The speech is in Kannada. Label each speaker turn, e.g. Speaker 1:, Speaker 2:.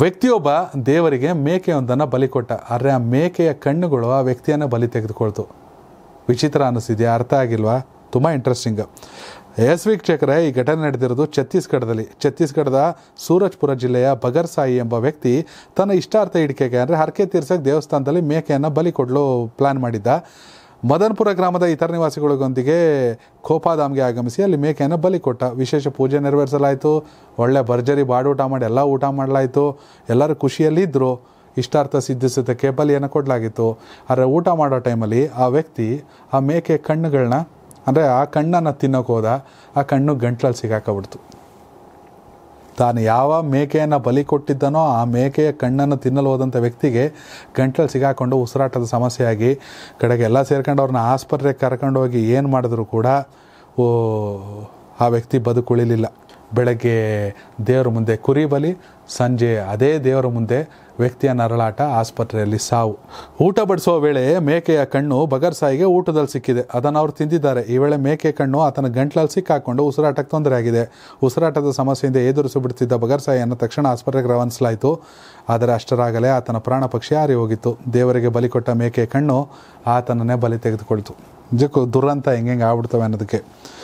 Speaker 1: ವ್ಯಕ್ತಿಯೊಬ್ಬ ದೇವರಿಗೆ ಮೇಕೆಯೊಂದನ್ನು ಬಲಿ ಕೊಟ್ಟ ಆದರೆ ಆ ಮೇಕೆಯ ಕಣ್ಣುಗಳು ಆ ವ್ಯಕ್ತಿಯನ್ನು ಬಲಿ ತೆಗೆದುಕೊಳ್ತು ವಿಚಿತ್ರ ಅನ್ನಿಸಿದೆಯಾ ಅರ್ಥ ಆಗಿಲ್ವಾ ತುಂಬ ಇಂಟ್ರೆಸ್ಟಿಂಗ್ ಎಸ್ ಚಕ್ರೆ ಈ ಘಟನೆ ನಡೆದಿರೋದು ಛತ್ತೀಸ್ಗಢದಲ್ಲಿ ಛತ್ತೀಸ್ಗಢದ ಸೂರಜ್ಪುರ ಜಿಲ್ಲೆಯ ಬಗರ್ಸಾಯಿ ಎಂಬ ವ್ಯಕ್ತಿ ತನ್ನ ಇಷ್ಟಾರ್ಥ ಇಡಿಕೆಗೆ ಅಂದರೆ ಹರಕೆ ತೀರ್ಸಕ್ಕೆ ದೇವಸ್ಥಾನದಲ್ಲಿ ಮೇಕೆಯನ್ನು ಬಲಿ ಕೊಡಲು ಪ್ಲ್ಯಾನ್ ಮಾಡಿದ್ದ ಮದನ್ಪುರ ಗ್ರಾಮದ ಇತರ ನಿವಾಸಿಗಳಿಗೊಂದಿಗೆ ಕೋಪಾಧಾಮ್ಗೆ ಆಗಮಿಸಿ ಅಲ್ಲಿ ಮೇಕೆಯನ್ನು ಬಲಿ ಕೊಟ್ಟ ವಿಶೇಷ ಪೂಜೆ ನೆರವೇರಿಸಲಾಯಿತು ಒಳ್ಳೆ ಭರ್ಜರಿ ಬಾಡೂಟ ಮಾಡಿ ಎಲ್ಲ ಊಟ ಮಾಡಲಾಯಿತು ಎಲ್ಲರೂ ಖುಷಿಯಲ್ಲಿದ್ದರು ಇಷ್ಟಾರ್ಥ ಸಿದ್ಧಿಸೋದಕ್ಕೆ ಬಲಿಯನ್ನು ಕೊಡಲಾಗಿತ್ತು ಆದರೆ ಊಟ ಮಾಡೋ ಟೈಮಲ್ಲಿ ಆ ವ್ಯಕ್ತಿ ಆ ಮೇಕೆ ಕಣ್ಣುಗಳನ್ನ ಅಂದರೆ ಆ ಕಣ್ಣನ್ನು ತಿನ್ನೋಕೆ ಹೋದ ಆ ಕಣ್ಣು ಗಂಟ್ಲಲ್ಲಿ ಸಿಗಾಕಬಿಡ್ತು ತಾನು ಯಾವ ಮೇಕೆಯನ್ನು ಬಲಿ ಕೊಟ್ಟಿದ್ದನೋ ಆ ಮೇಕೆಯ ಕಣ್ಣನ್ನು ತಿನ್ನಲು ಹೋದಂಥ ವ್ಯಕ್ತಿಗೆ ಗಂಟಲು ಸಿಗಾಕೊಂಡು ಉಸಿರಾಟದ ಸಮಸ್ಯೆಯಾಗಿ ಎಲ್ಲ ಸೇರ್ಕೊಂಡು ಅವ್ರನ್ನ ಆಸ್ಪತ್ರೆಗೆ ಕರ್ಕೊಂಡೋಗಿ ಏನು ಮಾಡಿದ್ರು ಕೂಡ ಓ ಆ ವ್ಯಕ್ತಿ ಬದುಕುಳಿಲಿಲ್ಲ ಬೆಳಗ್ಗೆ ದೇವರ ಮುಂದೆ ಕುರಿ ಬಲಿ ಸಂಜೆ ಅದೇ ದೇವರ ಮುಂದೆ ವ್ಯಕ್ತಿಯ ನರಳಾಟ ಆಸ್ಪತ್ರೆಯಲ್ಲಿ ಸಾವು ಊಟ ಬಡಿಸುವ ವೇಳೆ ಮೇಕೆಯ ಕಣ್ಣು ಬಗರ್ಸಾಯಿಗೆ ಊಟದಲ್ಲಿ ಸಿಕ್ಕಿದೆ ಅದನ್ನು ಅವರು ತಿಂದಿದ್ದಾರೆ ಈ ವೇಳೆ ಮೇಕೆ ಕಣ್ಣು ಆತನ ಗಂಟ್ಲಲ್ಲಿ ಸಿಕ್ಕಾಕೊಂಡು ಉಸಿರಾಟಕ್ಕೆ ತೊಂದರೆ ಆಗಿದೆ ಉಸಿರಾಟದ ಸಮಸ್ಯೆಯಿಂದ ಎದುರಿಸಿ ಬಿಡುತ್ತಿದ್ದ ಬಗರ್ಸಾಯಿಯನ್ನು ತಕ್ಷಣ ಆಸ್ಪತ್ರೆಗೆ ರವಾನಿಸಲಾಯಿತು ಆದರೆ ಅಷ್ಟರಾಗಲೇ ಆತನ ಪ್ರಾಣ ಪಕ್ಷಿ ಹಾರಿ ಹೋಗಿತ್ತು ದೇವರಿಗೆ ಬಲಿ ಕೊಟ್ಟ ಮೇಕೆ ಕಣ್ಣು ಆತನನ್ನೇ ಬಲಿ ತೆಗೆದುಕೊಳ್ತು ನಿಜಕ್ಕೂ ದುರಂತ ಹೆಂಗೆ ಆಗ್ಬಿಡ್ತವೆ ಅನ್ನೋದಕ್ಕೆ